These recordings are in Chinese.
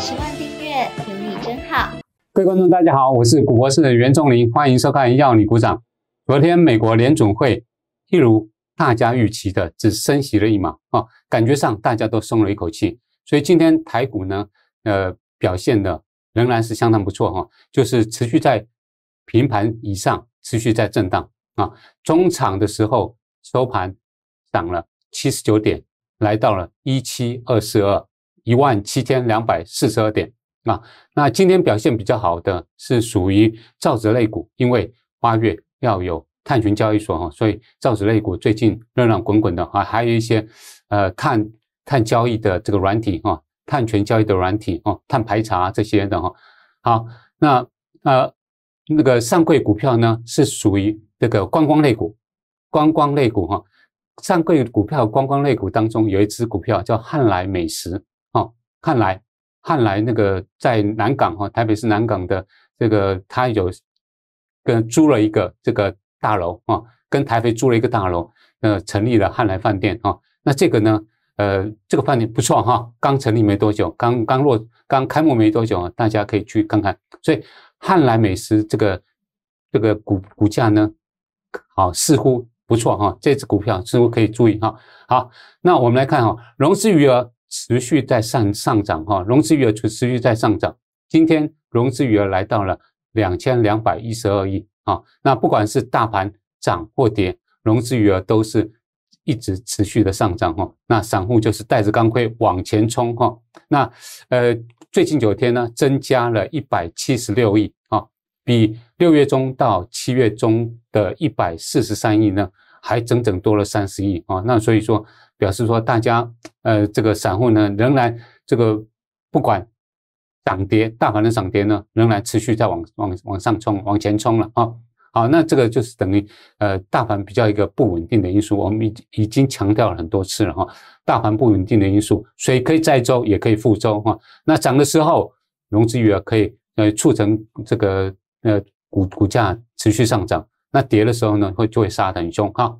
十万订阅有你真好，各位观众大家好，我是古博士的袁仲林，欢迎收看《要你鼓掌》。昨天美国联总会一如大家预期的，只升息了一码啊，感觉上大家都松了一口气。所以今天台股呢，呃，表现的仍然是相当不错哈，就是持续在平盘以上，持续在震荡啊。中场的时候收盘涨了七十九点，来到了一七二四二。一万七千两百四十二点啊！那今天表现比较好的是属于造纸类股，因为八月要有碳权交易所哈，所以造纸类股最近热浪滚滚的啊，还有一些呃碳碳交易的这个软体哈，碳权交易的软体哈，碳排查这些的哈。好，那呃那个上柜股票呢是属于这个观光类股，观光类股哈，上柜股票观光类股当中有一只股票叫汉来美食。看来，看来那个在南港哈，台北市南港的这个，他有跟租了一个这个大楼啊，跟台北租了一个大楼，呃，成立了汉来饭店啊。那这个呢，呃，这个饭店不错哈，刚成立没多久，刚刚落刚开幕没多久，大家可以去看看。所以汉来美食这个这个股股价呢，好似乎不错哈，这只股票似乎可以注意哈。好，那我们来看哈，融资余额。持续在上上涨哈，融资余额持续在上涨。今天融资余额来到了两千两百一十二亿啊。那不管是大盘涨或跌，融资余额都是一直持续的上涨哈。那散户就是带着钢盔往前冲哈。那呃，最近九天呢，增加了一百七十六亿啊，比六月中到七月中的一百四十三亿呢，还整整多了三十亿啊。那所以说。表示说，大家呃，这个散户呢，仍然这个不管涨跌，大盘的涨跌呢，仍然持续在往往往上冲、往前冲了啊。好，那这个就是等于呃，大盘比较一个不稳定的因素，我们已已经强调了很多次了哈。大盘不稳定的因素，水可以载舟，也可以覆舟啊。那涨的时候，融资余额可以呃促成这个呃股股价持续上涨；那跌的时候呢，会就会杀得很凶哈。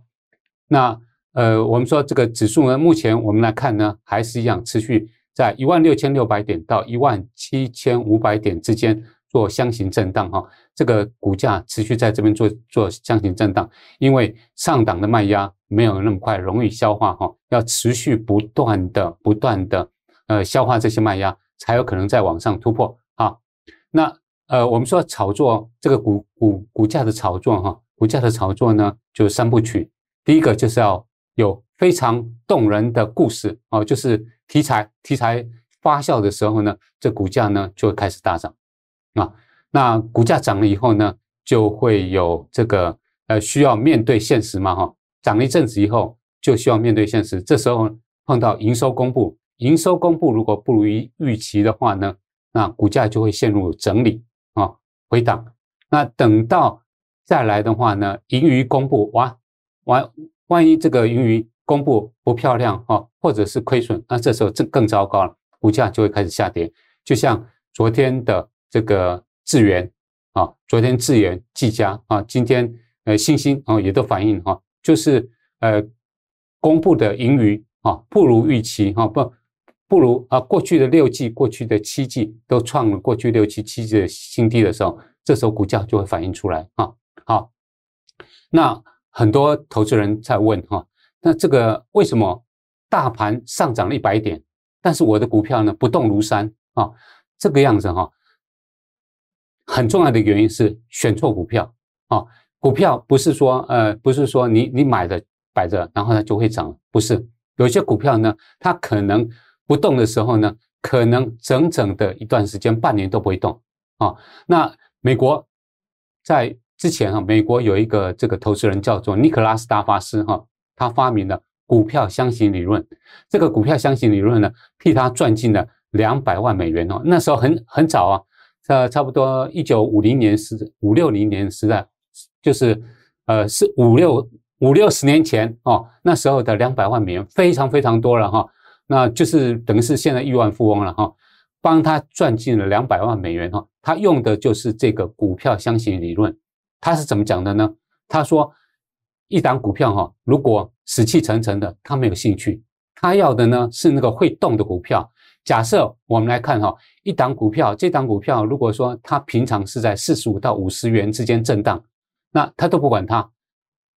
那呃，我们说这个指数呢，目前我们来看呢，还是一样持续在一万六千六百点到一万七千五百点之间做箱型震荡哈。这个股价持续在这边做做箱型震荡，因为上档的卖压没有那么快容易消化哈，要持续不断的不断的呃消化这些卖压，才有可能再往上突破啊。那呃，我们说炒作这个股股股价的炒作哈，股价的炒作呢，就三部曲，第一个就是要。有非常动人的故事哦，就是题材题材发酵的时候呢，这股价呢就会开始大涨，啊，那股价涨了以后呢，就会有这个呃需要面对现实嘛哈，涨了一阵子以后就需要面对现实，这时候碰到营收公布，营收公布如果不如预期的话呢，那股价就会陷入整理啊回档，那等到再来的话呢，盈余公布哇。完。万一这个盈余公布不漂亮啊，或者是亏损，那这时候这更糟糕了，股价就会开始下跌。就像昨天的这个智源啊，昨天智源、技嘉啊，今天呃星星啊也都反映哈，就是呃公布的盈余啊不如预期哈，不不如啊过去的六季、过去的七季都创了过去六七七季的新低的时候，这时候股价就会反映出来啊。好，那。很多投资人在问哈，那这个为什么大盘上涨了一百点，但是我的股票呢不动如山啊？这个样子哈，很重要的原因是选错股票啊。股票不是说呃不是说你你买的摆着，然后呢就会涨，不是。有些股票呢，它可能不动的时候呢，可能整整的一段时间半年都不会动啊。那美国在。之前啊，美国有一个这个投资人叫做尼克拉斯达法斯哈，他发明了股票箱型理论。这个股票箱型理论呢，替他赚进了两百万美元哦。那时候很很早啊，呃，差不多一九五零年是五六零年时代，就是呃是五六五六十年前哦。那时候的两百万美元非常非常多了哈，那就是等于是现在亿万富翁了哈。帮他赚进了两百万美元哈，他用的就是这个股票箱型理论。他是怎么讲的呢？他说，一档股票哈，如果死气沉沉的，他没有兴趣。他要的呢是那个会动的股票。假设我们来看哈，一档股票，这档股票如果说它平常是在四十五到五十元之间震荡，那他都不管它。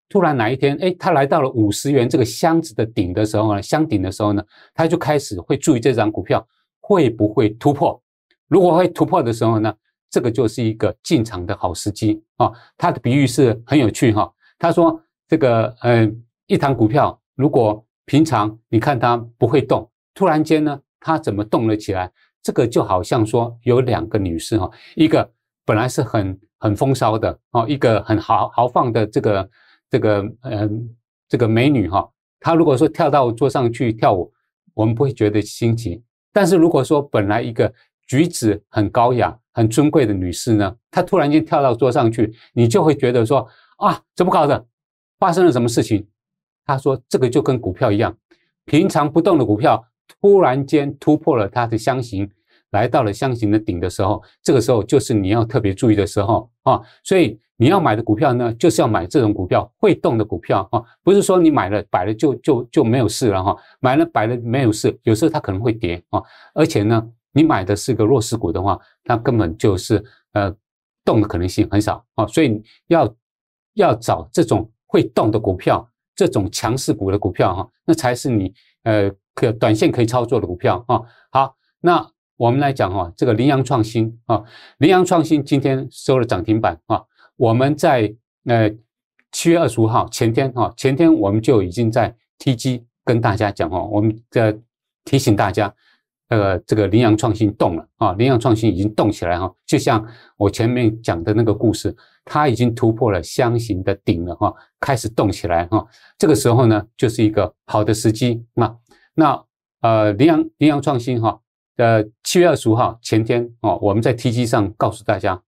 突然哪一天，哎，他来到了五十元这个箱子的顶的时候呢？箱顶的时候呢，他就开始会注意这张股票会不会突破。如果会突破的时候呢？这个就是一个进场的好时机啊！他的比喻是很有趣哈。他说：“这个呃，一堂股票如果平常你看它不会动，突然间呢，它怎么动了起来？这个就好像说有两个女士哈，一个本来是很很风骚的哦，一个很豪豪放的这个这个嗯这个美女哈，她如果说跳到桌上去跳舞，我们不会觉得新奇。但是如果说本来一个……”举止很高雅、很尊贵的女士呢，她突然间跳到桌上去，你就会觉得说啊，怎么搞的？发生了什么事情？她说：“这个就跟股票一样，平常不动的股票，突然间突破了它的箱型，来到了箱型的顶的时候，这个时候就是你要特别注意的时候啊。所以你要买的股票呢，就是要买这种股票，会动的股票啊，不是说你买了摆了就就就没有事了哈，买了摆了没有事，有时候它可能会跌啊，而且呢。”你买的是个弱势股的话，那根本就是呃动的可能性很少啊，所以要要找这种会动的股票，这种强势股的股票哈，那才是你呃可短线可以操作的股票啊。好，那我们来讲哈，这个羚羊创新啊，羚羊创新今天收了涨停板啊。我们在呃七月二十五号前天啊，前天我们就已经在 TG 跟大家讲哦，我们在提醒大家。呃，个这个羚羊创新动了啊！羚羊创新已经动起来哈，就像我前面讲的那个故事，它已经突破了箱型的顶了哈，开始动起来哈。这个时候呢，就是一个好的时机。那那呃，羚羊羚羊创新哈，呃，七月二十五号前天哦，我们在 T G 上告诉大家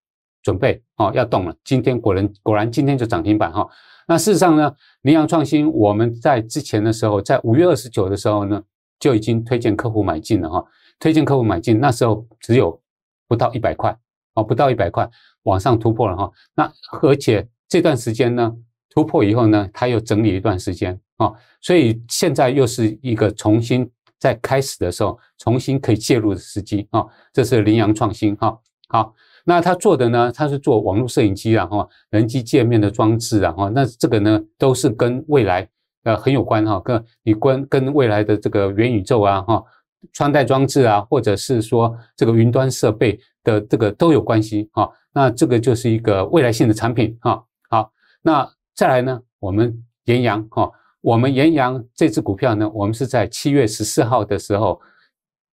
准备哦要动了。今天果然果然今天就涨停板哈。那事实上呢，羚羊创新我们在之前的时候，在五月二十九的时候呢。就已经推荐客户买进了哈，推荐客户买进那时候只有不到一百块啊，不到一百块往上突破了哈，那而且这段时间呢突破以后呢，他又整理一段时间啊，所以现在又是一个重新在开始的时候，重新可以介入的时机啊，这是羚羊创新哈。好，那他做的呢，他是做网络摄影机然后人机界面的装置啊，那这个呢都是跟未来。呃，很有关哈，跟你关跟未来的这个元宇宙啊，哈，穿戴装置啊，或者是说这个云端设备的这个都有关系哈。那这个就是一个未来性的产品哈。好，那再来呢，我们盐阳哈，我们盐阳这支股票呢，我们是在七月十四号的时候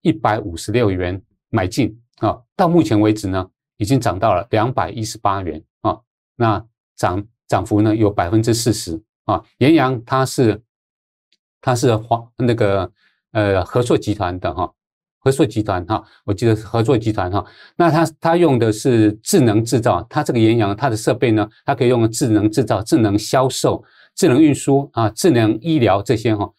一百五十六元买进啊，到目前为止呢，已经涨到了两百一十八元啊，那涨涨幅呢有百分之四十。啊，岩阳它是它是华那个呃合作集团的哈，合作集团哈，我记得是合作集团哈。那它它用的是智能制造，它这个岩阳它的设备呢，它可以用智能制造、智能销售、智能运输啊、智能医疗这些哈，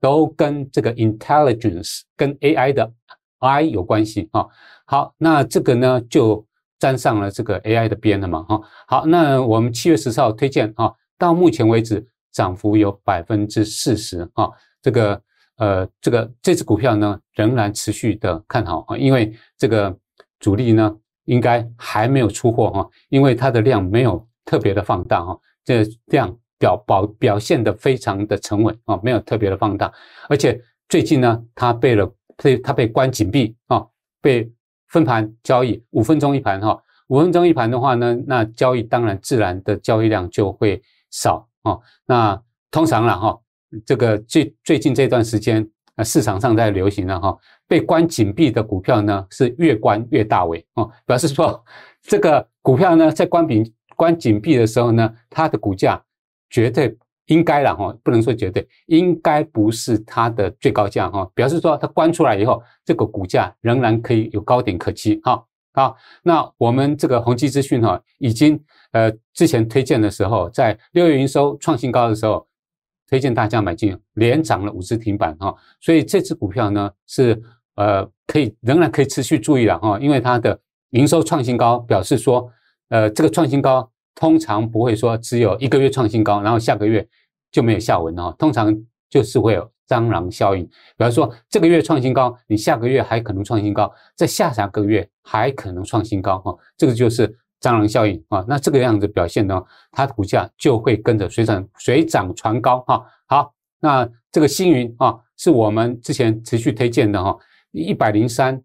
都跟这个 intelligence 跟 AI 的 I 有关系哈。好，那这个呢就沾上了这个 AI 的边了嘛哈。好，那我们七月十四号推荐啊。到目前为止，涨幅有百分之四十啊！这个呃，这个这只股票呢，仍然持续的看好啊，因为这个主力呢，应该还没有出货哈，因为它的量没有特别的放大哈，这量表表表现的非常的沉稳啊，没有特别的放大，而且最近呢，它被了被它被关紧闭啊，被分盘交易五分钟一盘哈，五分钟一盘的话呢，那交易当然自然的交易量就会。少哦，那通常了哈，这个最最近这段时间，呃市场上在流行的哈，被关紧闭的股票呢是越关越大尾哦，表示说这个股票呢在关紧关紧闭的时候呢，它的股价绝对应该了哈，不能说绝对，应该不是它的最高价哈，表示说它关出来以后，这个股价仍然可以有高点可期哈。好，那我们这个宏基资讯哈已经。呃，之前推荐的时候，在六月营收创新高的时候，推荐大家买进，连涨了五只停板哈，所以这只股票呢是呃可以仍然可以持续注意的哈，因为它的营收创新高表示说，呃，这个创新高通常不会说只有一个月创新高，然后下个月就没有下文了，通常就是会有蟑螂效应，比方说这个月创新高，你下个月还可能创新高，在下下个月还可能创新高哈，这个就是。蟑螂效应啊，那这个样子表现呢，它的股价就会跟着水涨水涨船高哈。好，那这个星云啊，是我们之前持续推荐的哈，一百零三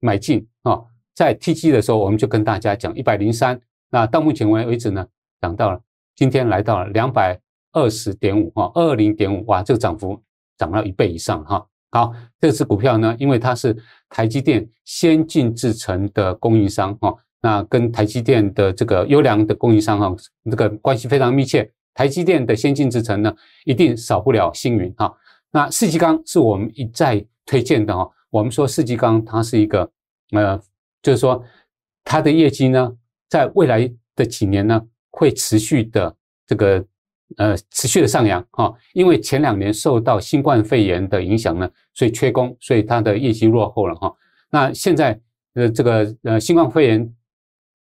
买进啊，在 T G 的时候我们就跟大家讲一百零三，那到目前为止呢，涨到了今天来到了两百二十点五哈，二零点五哇，这个涨幅涨了一倍以上哈。好，这只股票呢，因为它是台积电先进制程的供应商哈。那跟台积电的这个优良的供应商哈，这个关系非常密切。台积电的先进制程呢，一定少不了星云哈。那四季钢是我们一再推荐的哈。我们说四季钢它是一个呃，就是说它的业绩呢，在未来的几年呢，会持续的这个呃持续的上扬哈。因为前两年受到新冠肺炎的影响呢，所以缺工，所以它的业绩落后了哈。那现在呃这个呃新冠肺炎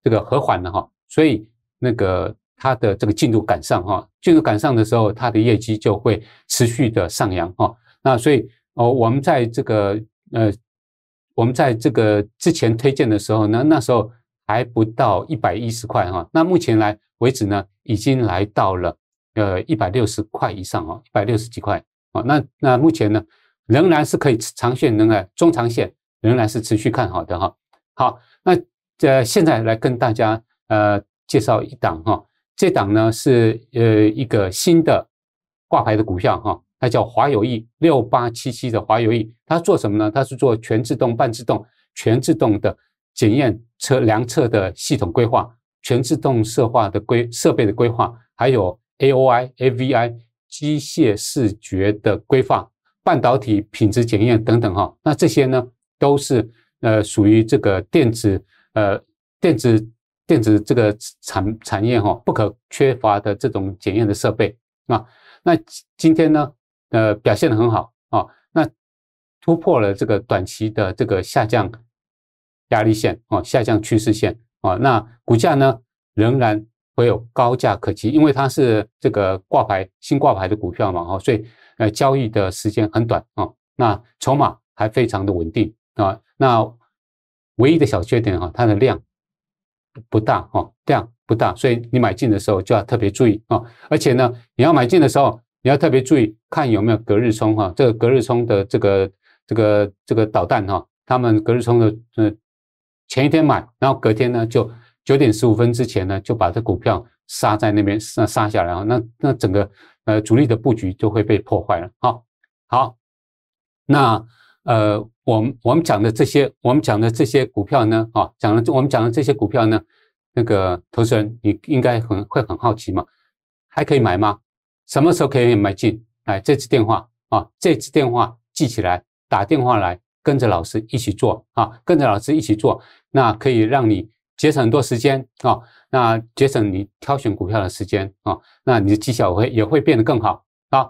这个和缓的哈，所以那个它的这个进度赶上哈，进度赶上的时候，它的业绩就会持续的上扬哈。那所以哦，我们在这个呃，我们在这个之前推荐的时候呢，那时候还不到一百一十块哈。那目前来为止呢，已经来到了呃一百六十块以上啊，一百六十几块啊。那那目前呢，仍然是可以长线能然中长线仍然是持续看好的哈。好，那。呃，现在来跟大家呃介绍一档哈，这档呢是呃一个新的挂牌的股票哈，它叫华友益六八七七的华友益，它做什么呢？它是做全自动、半自动、全自动的检验车量测的系统规划，全自动设化的规设备的规划，还有 A O I A V I 机械视觉的规划，半导体品质检验等等哈。那这些呢都是呃属于这个电子。呃，电子电子这个产产业哈，不可缺乏的这种检验的设备啊。那今天呢，呃，表现的很好啊。那突破了这个短期的这个下降压力线啊，下降趋势线啊。那股价呢，仍然会有高价可期，因为它是这个挂牌新挂牌的股票嘛，哈。所以呃，交易的时间很短啊。那筹码还非常的稳定啊。那唯一的小缺点哈，它的量不大哈，量不大，所以你买进的时候就要特别注意哦。而且呢，你要买进的时候，你要特别注意看有没有隔日冲哈，这个隔日冲的这个这个这个导弹哈，他们隔日冲的，呃，前一天买，然后隔天呢就九点十五分之前呢就把这股票杀在那边杀杀下来，啊，那那整个呃主力的布局就会被破坏了。哈。好，那。呃，我们我们讲的这些，我们讲的这些股票呢，啊，讲了，我们讲的这些股票呢，那个投资人，你应该很会很好奇嘛？还可以买吗？什么时候可以买进？来，这次电话啊，这次电话记起来，打电话来，跟着老师一起做啊，跟着老师一起做，那可以让你节省很多时间啊，那节省你挑选股票的时间啊，那你的绩效会也会变得更好啊。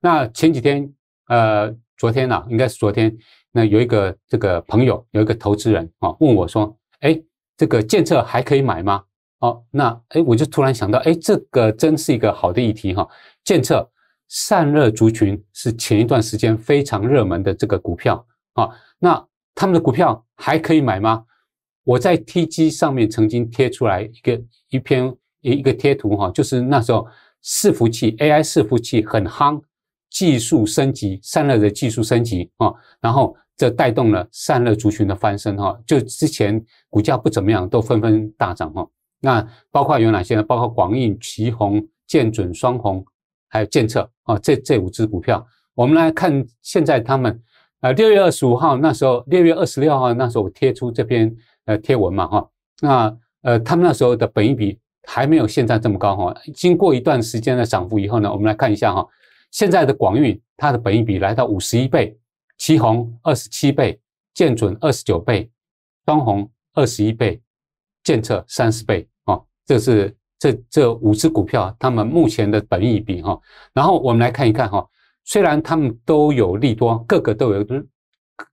那前几天，呃。昨天呐，应该是昨天，那有一个这个朋友，有一个投资人啊，问我说：“哎，这个建测还可以买吗？”哦，那哎，我就突然想到，哎，这个真是一个好的议题哈。建测散热族群是前一段时间非常热门的这个股票啊，那他们的股票还可以买吗？我在 T G 上面曾经贴出来一个一篇一一个贴图哈，就是那时候伺服器 A I 伺服器很夯。技术升级，散热的技术升级啊，然后这带动了散热族群的翻身哈，就之前股价不怎么样，都纷纷大涨哈。那包括有哪些呢？包括广印、旗红、建准、双红，还有建策啊，这这五只股票，我们来看现在他们啊，六月二十五号那时候，六月二十六号那时候我贴出这篇呃贴文嘛哈，那呃他们那时候的本益比还没有现在这么高哈，经过一段时间的涨幅以后呢，我们来看一下哈。现在的广誉，它的本益比来到五十一倍，旗宏二十七倍，建准二十九倍，双宏二十一倍，建测三十倍。哦，这是这这五只股票他们目前的本益比。哈，然后我们来看一看。哈，虽然他们都有利多，各个都有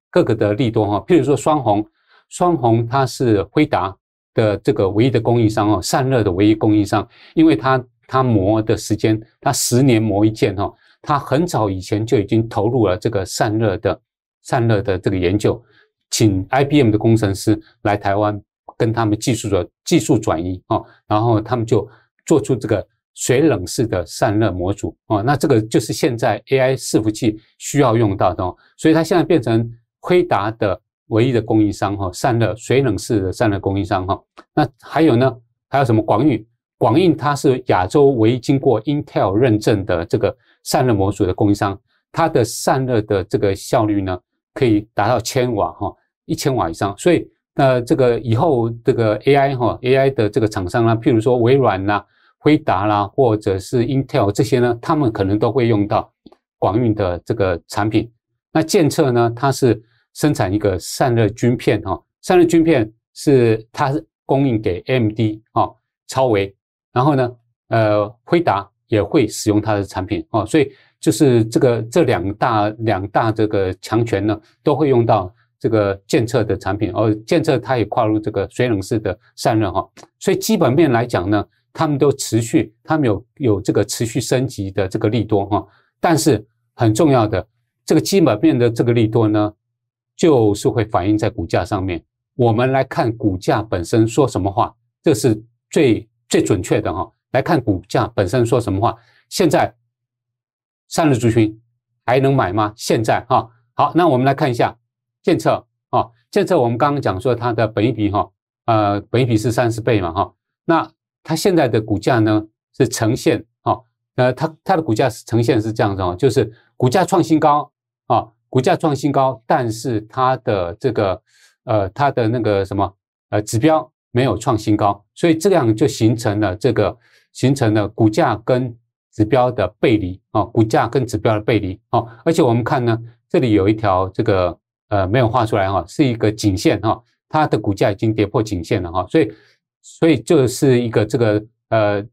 各个的利多。哈，譬如说双宏，双宏它是辉达的这个唯一的供应商。哦，散热的唯一供应商，因为它它磨的时间，它十年磨一件。哈。他很早以前就已经投入了这个散热的散热的这个研究，请 IBM 的工程师来台湾跟他们技术的技术转移哦，然后他们就做出这个水冷式的散热模组哦，那这个就是现在 AI 伺服器需要用到的，所以它现在变成辉达的唯一的供应商哈，散热水冷式的散热供应商哈，那还有呢？还有什么广宇？广印它是亚洲唯一经过 Intel 认证的这个散热模组的供应商，它的散热的这个效率呢，可以达到千瓦哈一千瓦以上。所以那这个以后这个 AI 哈 AI 的这个厂商呢，譬如说微软啦、辉达啦，或者是 Intel 这些呢，他们可能都会用到广运的这个产品。那建测呢，它是生产一个散热晶片哈，散热晶片是它是供应给 MD 哦、超维然后呢，呃，辉达也会使用它的产品哦，所以就是这个这两大两大这个强权呢，都会用到这个监测的产品，而监测它也跨入这个水冷式的散热哈，所以基本面来讲呢，他们都持续，他们有有这个持续升级的这个利多哈，但是很重要的这个基本面的这个利多呢，就是会反映在股价上面，我们来看股价本身说什么话，这是最。最准确的哈，来看股价本身说什么话。现在三日族群还能买吗？现在哈，好，那我们来看一下建策啊，建设我们刚刚讲说它的本一比哈，呃，本一比是三十倍嘛哈，那它现在的股价呢是呈现啊，呃，它它的股价是呈现是这样子啊，就是股价创新高啊，股价创新高，但是它的这个呃，它的那个什么呃指标。没有创新高，所以这样就形成了这个，形成了股价跟指标的背离啊，股价跟指标的背离啊，而且我们看呢，这里有一条这个呃没有画出来哈，是一个颈线哈，它的股价已经跌破颈线了哈，所以所以就是一个这个呃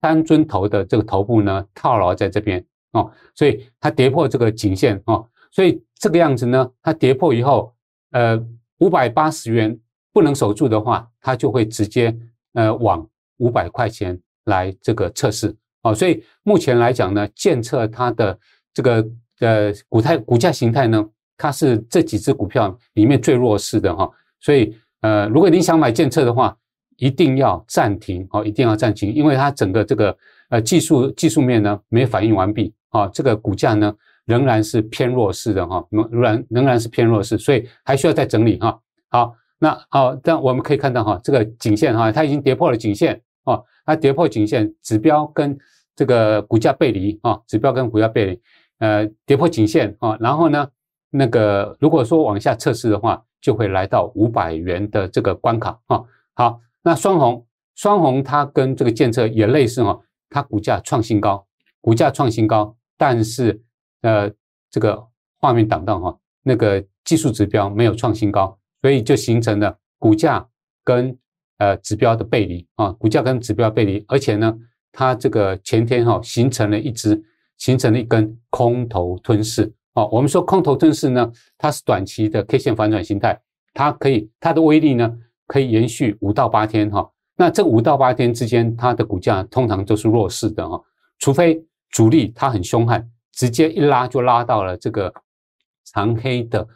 单针头的这个头部呢套牢在这边哦，所以它跌破这个颈线哦，所以这个样子呢，它跌破以后呃五百八十元。不能守住的话，它就会直接呃往五百块钱来这个测试哦。所以目前来讲呢，建测它的这个呃股态股价形态呢，它是这几只股票里面最弱势的哈。所以呃，如果你想买建测的话，一定要暂停哦，一定要暂停，因为它整个这个呃技术技术面呢没反应完毕啊，这个股价呢仍然是偏弱势的哈，仍仍然仍然是偏弱势，所以还需要再整理哈。好。那哦，这样我们可以看到哈，这个颈线哈，它已经跌破了颈线哦，它跌破颈线，指标跟这个股价背离啊，指标跟股价背离，呃，跌破颈线啊，然后呢，那个如果说往下测试的话，就会来到五百元的这个关卡啊。好，那双红双红它跟这个建测也类似哈，它股价创新高，股价创新高，但是呃，这个画面挡到哈，那个技术指标没有创新高。所以就形成了股价跟呃指标的背离啊，股价跟指标背离，而且呢，它这个前天哈形成了一只形成了一根空头吞噬啊。我们说空头吞噬呢，它是短期的 K 线反转形态，它可以它的威力呢可以延续五到八天哈。那这五到八天之间，它的股价通常都是弱势的哈，除非主力它很凶悍，直接一拉就拉到了这个长黑的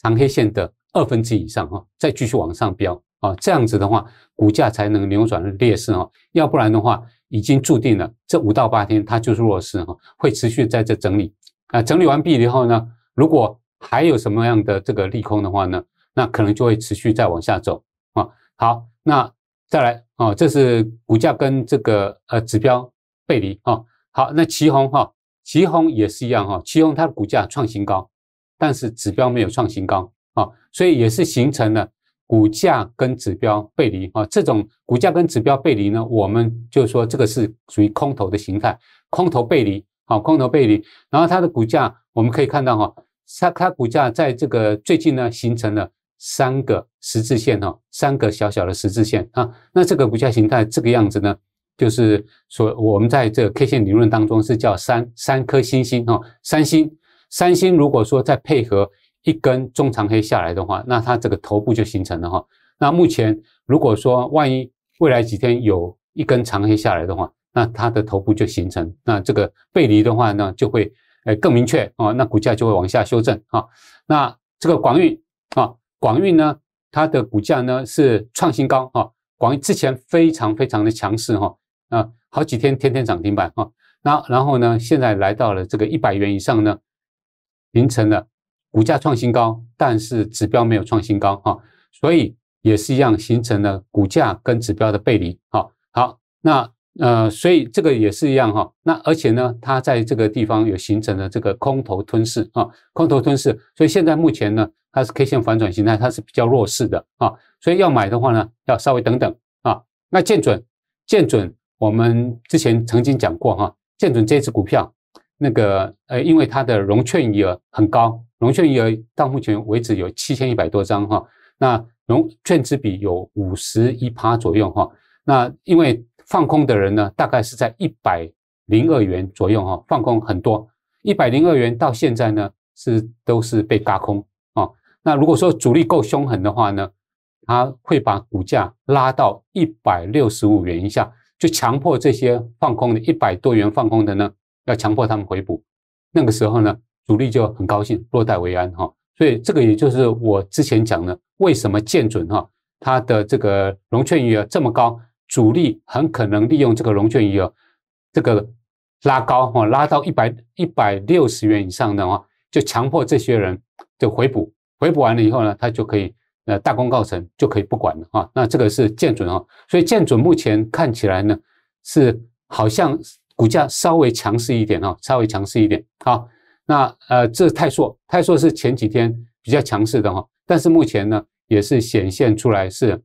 长黑线的。二分之以上哈，再继续往上飙啊，这样子的话，股价才能扭转劣势哈，要不然的话，已经注定了这五到八天它就是弱势哈，会持续在这整理啊。整理完毕以后呢，如果还有什么样的这个利空的话呢，那可能就会持续再往下走啊。好，那再来哦，这是股价跟这个呃指标背离啊。好，那齐红哈，齐红也是一样哈，齐红它的股价创新高，但是指标没有创新高。啊，所以也是形成了股价跟指标背离啊。这种股价跟指标背离呢，我们就说这个是属于空头的形态，空头背离啊，空头背离。然后它的股价我们可以看到哈，它它股价在这个最近呢形成了三个十字线哈，三个小小的十字线啊。那这个股价形态这个样子呢，就是说我们在这个 K 线理论当中是叫三三颗星星哈，三星三星。如果说再配合。一根中长黑下来的话，那它这个头部就形成了哈。那目前如果说万一未来几天有一根长黑下来的话，那它的头部就形成，那这个背离的话呢，就会呃更明确哦。那股价就会往下修正哈。那这个广运啊，广运呢，它的股价呢是创新高啊。广运之前非常非常的强势哈啊，好几天天天涨停板啊。那然后呢，现在来到了这个一百元以上呢，形成了。股价创新高，但是指标没有创新高哈，所以也是一样形成了股价跟指标的背离哈。好，那呃，所以这个也是一样哈。那而且呢，它在这个地方有形成了这个空头吞噬啊，空头吞噬，所以现在目前呢，它是 K 线反转形态，它是比较弱势的啊。所以要买的话呢，要稍微等等啊。那见准，见准，我们之前曾经讲过哈，见准这只股票，那个呃，因为它的融券余额很高。龙券额到目前为止有七千一百多张哈，那龙券之比有五十一趴左右哈，那因为放空的人呢，大概是在一百零二元左右哈，放空很多，一百零二元到现在呢是都是被轧空啊。那如果说主力够凶狠的话呢，他会把股价拉到一百六十五元以下，就强迫这些放空的一百多元放空的呢，要强迫他们回补。那个时候呢。主力就很高兴，落袋为安哈，所以这个也就是我之前讲的，为什么建准哈，它的这个融券余额这么高，主力很可能利用这个融券余额这个拉高哈，拉到一百一百六十元以上的话，就强迫这些人就回补，回补完了以后呢，他就可以呃大功告成，就可以不管了哈。那这个是建准哈，所以建准目前看起来呢是好像股价稍微强势一点哦，稍微强势一点好，那呃，这泰硕，泰硕是前几天比较强势的哈，但是目前呢，也是显现出来是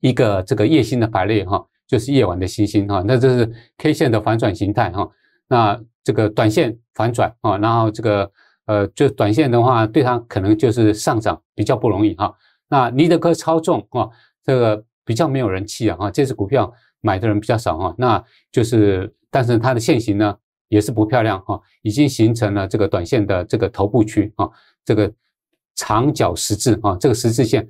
一个这个夜星的排列哈，就是夜晚的星星哈，那这是 K 线的反转形态哈，那这个短线反转啊，然后这个呃，就短线的话，对它可能就是上涨比较不容易哈。那尼德科超重啊，这个比较没有人气啊这支股票买的人比较少哈。那就是，但是它的现形呢？也是不漂亮啊，已经形成了这个短线的这个头部区啊，这个长角十字啊，这个十字线，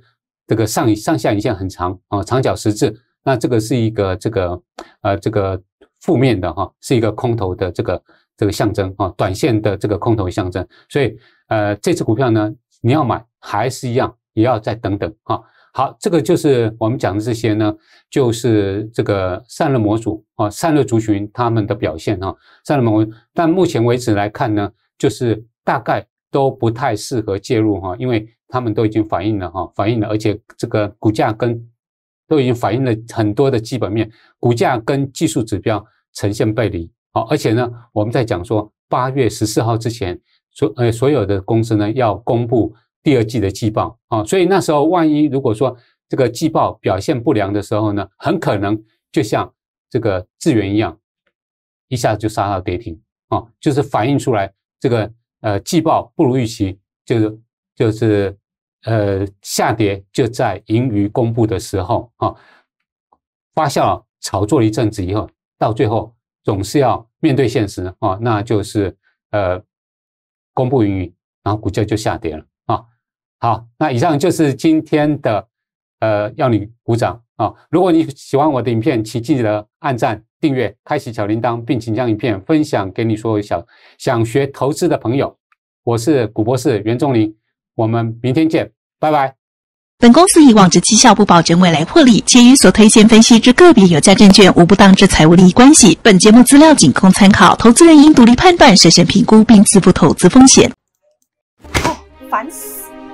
这个上上下影线很长啊，长角十字，那这个是一个这个呃这个负面的哈，是一个空头的这个这个象征啊，短线的这个空头象征，所以呃这只股票呢，你要买还是一样，也要再等等啊。好，这个就是我们讲的这些呢，就是这个散热模组啊，散热族群他们的表现啊，散热模，但目前为止来看呢，就是大概都不太适合介入哈，因为他们都已经反映了哈，反映了，而且这个股价跟都已经反映了很多的基本面，股价跟技术指标呈现背离，好，而且呢，我们在讲说八月十四号之前，所呃所有的公司呢要公布。第二季的季报啊，所以那时候万一如果说这个季报表现不良的时候呢，很可能就像这个智元一样，一下子就杀到跌停啊，就是反映出来这个呃季报不如预期，就是就是呃下跌就在盈余公布的时候啊，发酵炒作了一阵子以后，到最后总是要面对现实啊，那就是呃公布盈余，然后股价就下跌了。好，那以上就是今天的呃要你鼓掌啊！如果你喜欢我的影片，请记得按赞、订阅、开启小铃铛，并请将影片分享给你所有想想学投资的朋友。我是古博士袁仲林，我们明天见，拜拜。本公司以往之绩效不保证未来获利，且与所推荐分析之个别有价证券无不当之财务利益关系。本节目资料仅供参考，投资人应独立判断、审慎评估并自负投资风险。哦，烦死。